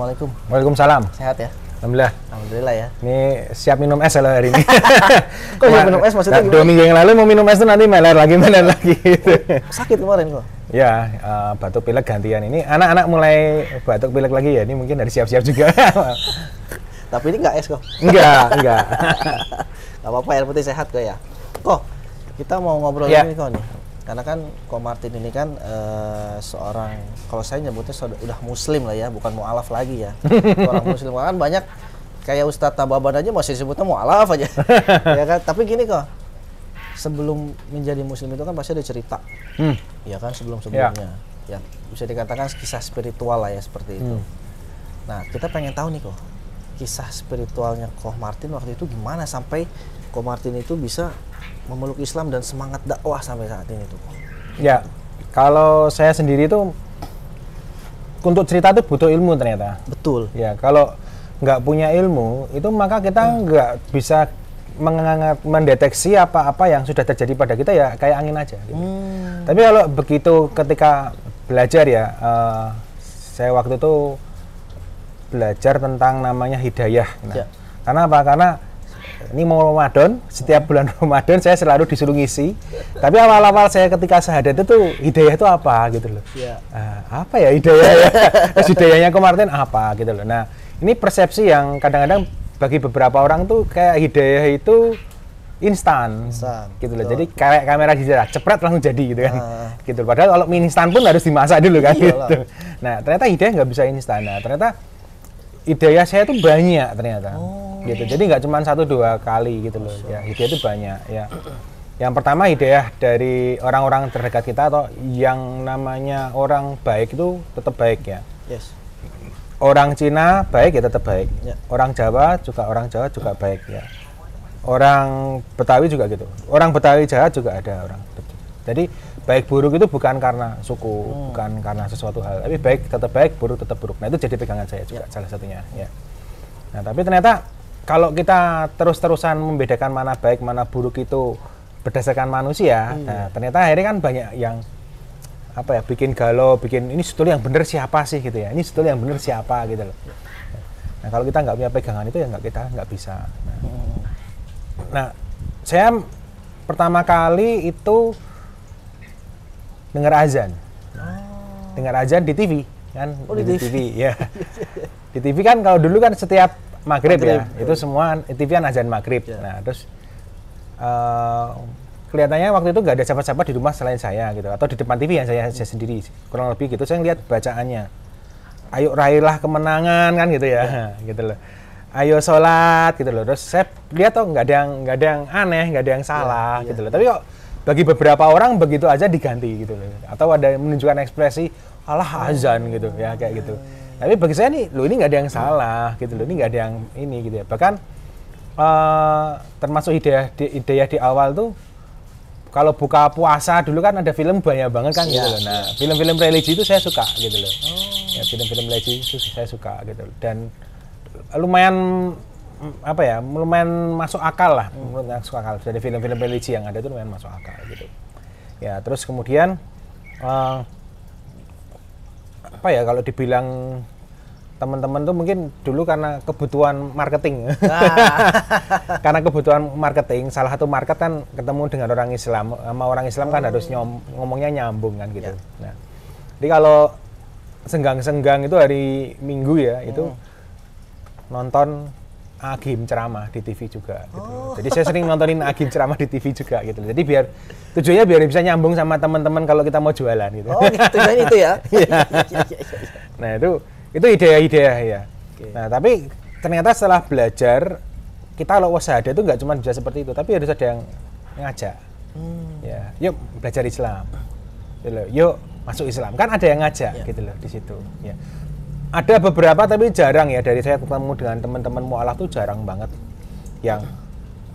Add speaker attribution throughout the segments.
Speaker 1: Assalamualaikum. Waalaikumsalam. Sehat ya? Alhamdulillah. Alhamdulillah ya.
Speaker 2: Ini siap minum es loh hari ini.
Speaker 1: kok siap minum es maksudnya nah, Dua
Speaker 2: minggu yang lalu mau minum es tuh nanti meler lagi, meler lagi. Gitu.
Speaker 1: sakit kemarin kok?
Speaker 2: Ya, uh, batuk pilek gantian ini. Anak-anak mulai batuk pilek lagi ya, ini mungkin dari siap-siap juga.
Speaker 1: Tapi ini nggak es kok? Enggak, enggak. Nggak apa-apa, air putih sehat kok ya. Kok, kita mau ngobrol ya. ini kok nih karena kan Ko Martin ini kan uh, seorang kalau saya nyebutnya sudah muslim lah ya bukan mualaf lagi ya orang muslim kan banyak kayak Ustadz Tababan aja masih disebutnya mualaf aja ya kan tapi gini kok sebelum menjadi muslim itu kan pasti ada cerita hmm. ya kan sebelum ya. sebelumnya ya. ya bisa dikatakan kisah spiritual lah ya seperti itu hmm. nah kita pengen tahu nih kok kisah spiritualnya Koh Martin waktu itu gimana sampai Ko Martin itu bisa memeluk Islam dan semangat dakwah sampai saat ini tuh?
Speaker 2: Ya, kalau saya sendiri itu untuk cerita itu butuh ilmu ternyata. Betul. Ya, kalau nggak punya ilmu itu maka kita nggak bisa mengangat, mendeteksi apa-apa yang sudah terjadi pada kita ya kayak angin aja. Gitu. Hmm. Tapi kalau begitu ketika belajar ya, uh, saya waktu itu belajar tentang namanya hidayah. Nah, ya. Karena apa? Karena ini mau Ramadan, setiap bulan Ramadan saya selalu disuruh ngisi. Tapi awal-awal saya ketika sehadat itu hidayah itu apa gitu loh. Ya. Uh, apa ya hidayah ya? Terus hidayahnya kemarin apa gitu loh. Nah, ini persepsi yang kadang-kadang bagi beberapa orang tuh kayak hidayah itu instan, gitu loh. Jadi kayak kamera dijarah, cepret langsung jadi gitu kan. Uh. Gitu. Padahal kalau mie instan pun harus dimasak dulu kan gitu. Nah, ternyata hidayah nggak bisa instan. Nah, ternyata hidayah saya tuh banyak ternyata. Oh gitu iya. jadi nggak cuma satu dua kali gitu loh ya ide itu banyak ya yang pertama ide ya dari orang-orang terdekat kita atau yang namanya orang baik itu tetap baik ya yes orang Cina baik ya tetap baik. Ya. Orang Jawa juga orang Jawa juga baik ya. Orang Betawi juga gitu. Orang Betawi jahat juga ada orang. Jadi baik buruk itu bukan karena suku, hmm. bukan karena sesuatu hal, tapi baik tetap baik, buruk tetap buruk. Nah itu jadi pegangan saya juga ya. salah satunya. Ya. Nah tapi ternyata kalau kita terus-terusan membedakan mana baik mana buruk itu berdasarkan manusia, hmm. nah, ternyata akhirnya kan banyak yang apa ya bikin galau, bikin ini sebetulnya yang benar siapa sih gitu ya, ini sebetulnya yang benar siapa gitu loh. Nah kalau kita nggak punya pegangan itu ya nggak kita nggak bisa. Nah, hmm. nah saya pertama kali itu dengar azan, oh. dengar azan di TV kan, oh, di, di TV. TV ya. di TV kan kalau dulu kan setiap maghrib, maghrib ya. Itu semua TV-an azan maghrib. Ya. Nah, terus uh, kelihatannya waktu itu nggak ada siapa-siapa di rumah selain saya gitu atau di depan TV yang saya, saya sendiri kurang lebih gitu saya lihat bacaannya ayo raihlah kemenangan kan gitu ya, ya. gitu loh ayo sholat gitu loh terus saya lihat tuh oh, nggak ada yang nggak ada yang aneh nggak ada yang ya, salah ya, gitu loh tapi kok bagi beberapa orang begitu aja diganti gitu loh atau ada menunjukkan ekspresi Allah azan gitu ya kayak gitu tapi bagi saya nih, lo ini nggak ada yang salah gitu, lo ini nggak ada yang ini gitu ya. Bahkan uh, termasuk ide di, ide ya di awal tuh kalau buka puasa dulu kan ada film banyak banget kan gitu iya. loh. Nah, film-film religi itu saya suka gitu loh. Ya, film-film religi itu saya suka gitu loh. Dan lumayan mm, apa ya, lumayan masuk akal lah hmm. suka masuk akal. Jadi film-film religi yang ada itu lumayan masuk akal gitu. Ya, terus kemudian uh, apa ya kalau dibilang teman-teman tuh mungkin dulu karena kebutuhan marketing. Ah. karena kebutuhan marketing, salah satu market kan ketemu dengan orang Islam. Sama orang Islam kan harus hmm. nyom, ngomongnya nyambung kan gitu. Ya. Nah, jadi kalau senggang-senggang itu hari Minggu ya, hmm. itu nonton Agim ceramah di TV juga gitu. Oh. Jadi saya sering nontonin Agim ceramah di TV juga gitu. Jadi biar Tujuannya biar bisa nyambung sama teman-teman kalau kita mau jualan gitu. Oh, gitu. tujuannya itu ya. Iya. nah, itu itu ide-ide ya. Okay. Nah, tapi ternyata setelah belajar kita kalau ada itu nggak cuma bisa seperti itu, tapi harus ada yang ngajak. Hmm. Ya, yuk belajar Islam. Gitu yuk masuk Islam. Kan ada yang ngajak yeah. gitu loh di situ. Ya. Ada beberapa tapi jarang ya dari saya ketemu dengan teman-teman mualaf tuh jarang banget yang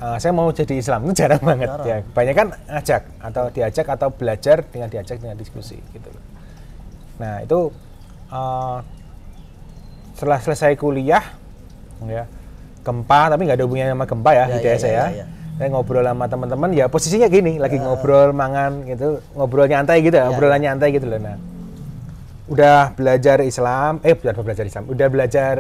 Speaker 2: uh, saya mau jadi Islam itu jarang banget jarang. ya banyak kan ngajak atau diajak atau belajar dengan diajak dengan diskusi gitu nah itu uh, setelah selesai kuliah ya gempa tapi nggak ada hubungannya sama gempa ya, ya di ya, saya ya. ya, ya. saya ngobrol sama teman-teman ya posisinya gini lagi ya. ngobrol mangan gitu ngobrol nyantai gitu ya, antai ya. nyantai gitu loh nah udah belajar Islam eh belajar belajar Islam udah belajar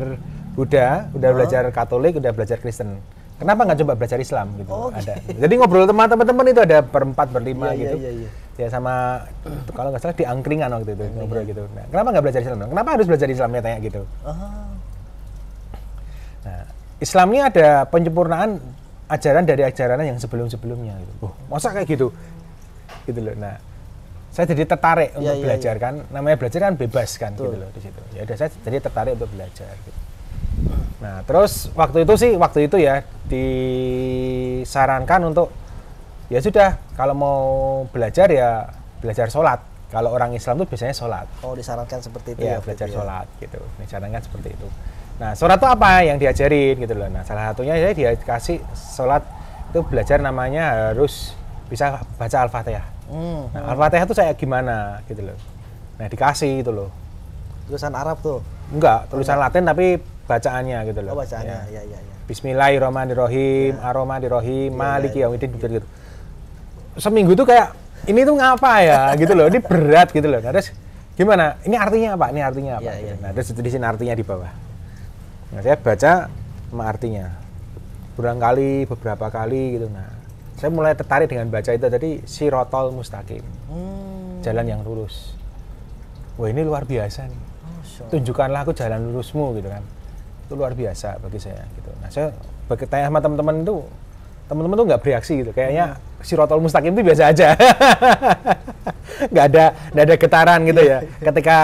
Speaker 2: Buddha udah belajar Katolik udah belajar Kristen kenapa nggak coba belajar Islam gitu
Speaker 1: okay. Oh, ada gitu.
Speaker 2: jadi ngobrol sama teman-teman itu ada berempat berlima yeah, iya, gitu yeah, yeah, ya sama kalau nggak salah di angkringan waktu itu ngobrol gitu nah, kenapa nggak belajar Islam kenapa harus belajar Islamnya tanya gitu
Speaker 1: uh-huh. nah
Speaker 2: Islamnya ada penyempurnaan ajaran dari ajaran yang sebelum-sebelumnya gitu oh, masa kayak gitu gitu loh nah saya jadi tertarik iya, untuk yeah, belajar yeah. kan namanya belajar kan bebas kan Tuh. gitu loh di situ ya udah saya jadi tertarik untuk belajar gitu Nah, terus waktu itu sih, waktu itu ya disarankan untuk ya sudah kalau mau belajar ya belajar sholat. Kalau orang Islam tuh biasanya sholat.
Speaker 1: Oh, disarankan seperti itu ya, ya belajar itu, ya. sholat gitu.
Speaker 2: Disarankan seperti itu. Nah, sholat itu apa yang diajarin gitu loh. Nah, salah satunya ya dia kasih sholat itu belajar namanya harus bisa baca al-fatihah.
Speaker 1: Hmm, nah, hmm. al-fatihah
Speaker 2: itu saya gimana gitu loh. Nah, dikasih gitu loh.
Speaker 1: Tulisan Arab tuh?
Speaker 2: Enggak, tulisan Latin tapi bacaannya gitu loh. Oh, bacaannya. Ya. Ya, ya, ya. Bismillahirrahmanirrahim, ya. Arrahmanirrahim, ya, Maliki ya, ya. gitu, gitu. Seminggu tuh kayak ini tuh ngapa ya gitu loh. Ini berat gitu loh. Nah, terus gimana? Ini artinya apa? Ini artinya apa? Ya, gitu. ya, ya. Nah, iya. terus ditulisin artinya di bawah. Nah, saya baca sama artinya. Berulang kali, beberapa kali gitu. Nah, saya mulai tertarik dengan baca itu tadi sirotol mustaqim. Hmm. Jalan yang lurus. Wah, ini luar biasa nih. Tunjukkanlah aku jalan lurusmu gitu kan itu luar biasa bagi saya gitu. Nah saya bertanya sama teman-teman itu, teman-teman tuh nggak bereaksi gitu kayaknya hmm. sirotol mustaqim itu biasa aja nggak ada nggak ada getaran gitu ya ketika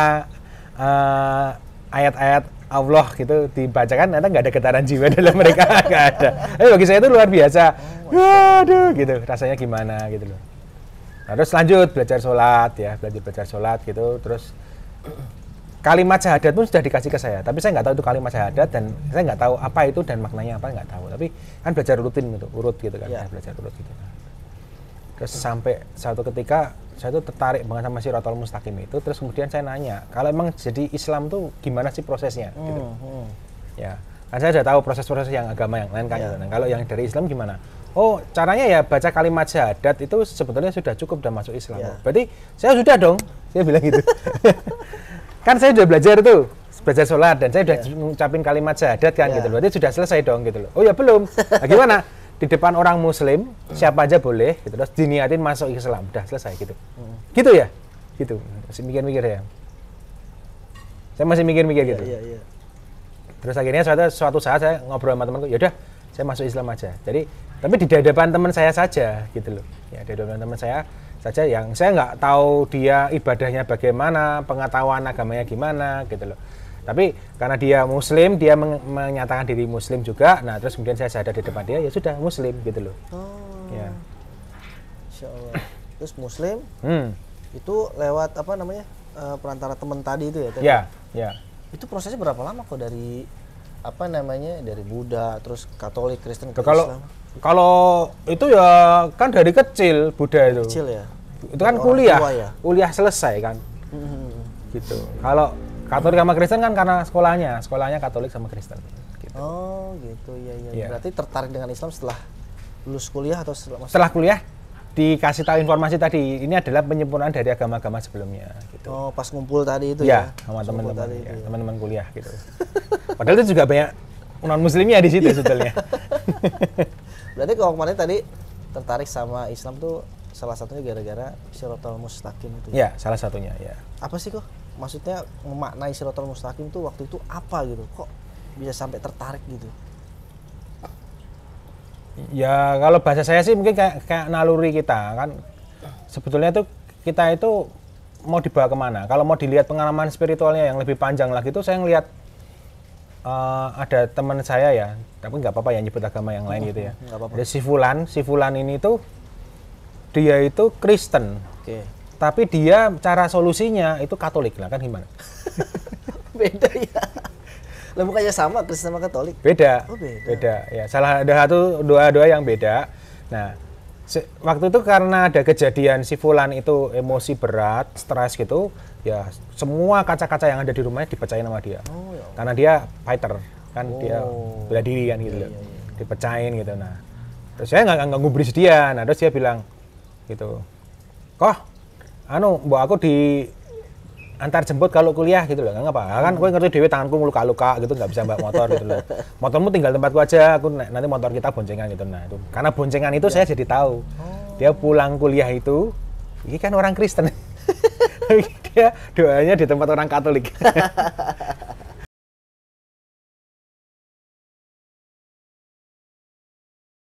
Speaker 2: eh, ayat-ayat uh, Allah gitu dibacakan ternyata nggak ada getaran jiwa dalam mereka nggak ada tapi bagi saya itu luar biasa Waduh gitu rasanya gimana gitu loh nah, terus lanjut belajar sholat ya belajar belajar sholat gitu terus kalimat syahadat pun sudah dikasih ke saya tapi saya nggak tahu itu kalimat syahadat dan saya nggak tahu apa itu dan maknanya apa nggak tahu tapi kan belajar rutin gitu urut gitu kan yeah. belajar urut gitu kan. terus sampai satu ketika saya tuh tertarik banget sama sirotol mustaqim itu terus kemudian saya nanya kalau emang jadi Islam tuh gimana sih prosesnya gitu. hmm, gitu
Speaker 1: hmm. ya
Speaker 2: kan saya sudah tahu proses-proses yang agama yang lain kan yeah. Iya. Gitu. kalau yang dari Islam gimana oh caranya ya baca kalimat syahadat itu sebetulnya sudah cukup dan masuk Islam yeah. berarti saya sudah dong saya bilang gitu kan saya sudah belajar tuh belajar sholat dan saya sudah yeah. ngucapin kalimat syahadat kan yeah. gitu loh. Berarti sudah selesai dong gitu loh. Oh ya belum. Nah, gimana? Di depan orang muslim hmm. siapa aja boleh gitu terus diniatin masuk Islam udah selesai gitu. Hmm. Gitu ya? Gitu. Masih mikir-mikir ya. Saya masih mikir-mikir yeah, gitu. Yeah, yeah. Terus akhirnya suatu, suatu saat saya ngobrol sama temanku, yaudah saya masuk Islam aja. Jadi tapi di depan teman saya saja gitu loh. Ya di depan teman saya saja yang saya nggak tahu dia ibadahnya bagaimana, pengetahuan agamanya gimana gitu loh. Tapi karena dia muslim, dia men menyatakan diri muslim juga. Nah, terus kemudian saya sadar di depan dia, ya sudah muslim gitu loh.
Speaker 1: Oh. Ya. Terus muslim? Hmm. Itu lewat apa namanya? Eh, perantara teman tadi itu ya? Tadi? Ya, ya. Itu prosesnya berapa lama kok dari apa namanya? Dari Buddha terus Katolik, Kristen ke Kalau
Speaker 2: Kalau itu ya kan dari kecil Buddha itu. Kecil ya itu kan kuliah ya? kuliah selesai kan
Speaker 1: hmm.
Speaker 2: gitu kalau Katolik sama Kristen kan karena sekolahnya sekolahnya Katolik sama Kristen
Speaker 1: gitu. oh gitu ya ya yeah. berarti tertarik dengan Islam setelah lulus kuliah atau setelah setelah
Speaker 2: kuliah dikasih tahu informasi tadi ini adalah penyempurnaan dari agama-agama sebelumnya
Speaker 1: gitu. Oh, pas ngumpul tadi itu ya,
Speaker 2: ya sama teman-teman iya, ya, teman-teman kuliah gitu. Padahal itu juga banyak non muslimnya di situ sebetulnya.
Speaker 1: Berarti kalau kemarin tadi tertarik sama Islam tuh salah satunya gara-gara sirotol mustaqim itu ya salah satunya ya apa sih kok maksudnya memaknai sirotol mustaqim itu waktu itu apa gitu kok bisa sampai tertarik gitu
Speaker 2: ya kalau bahasa saya sih mungkin kayak, kayak naluri kita kan sebetulnya tuh kita itu mau dibawa kemana kalau mau dilihat pengalaman spiritualnya yang lebih panjang lagi itu saya ngelihat uh, ada teman saya ya tapi nggak apa-apa ya nyebut agama yang lain hmm, gitu ya ada si Fulan si Fulan ini tuh dia itu Kristen. Okay. Tapi dia cara solusinya itu Katolik lah kan gimana?
Speaker 1: beda ya. Lah bukannya sama Kristen sama Katolik? Beda. Oh, beda.
Speaker 2: Beda. Ya, salah ada satu doa-doa yang beda. Nah, waktu itu karena ada kejadian si Fulan itu emosi berat, stres gitu, ya semua kaca-kaca yang ada di rumahnya dipecahin sama dia. Oh, ya. Karena dia fighter kan oh. dia bela diri kan gitu. Iya, iya, iya. Dipecahin gitu. Nah, terus saya nggak nggak ngubris dia. Nah, terus dia bilang, gitu kok anu mbok aku di antar jemput kalau kuliah gitu loh nggak apa kan gue hmm. ngerti dewi tanganku luka-luka gitu nggak bisa mbak motor gitu loh motormu tinggal tempatku aja aku nanti motor kita boncengan gitu nah itu karena boncengan itu ya. saya jadi tahu oh. dia pulang kuliah itu ini kan orang Kristen dia doanya di tempat orang Katolik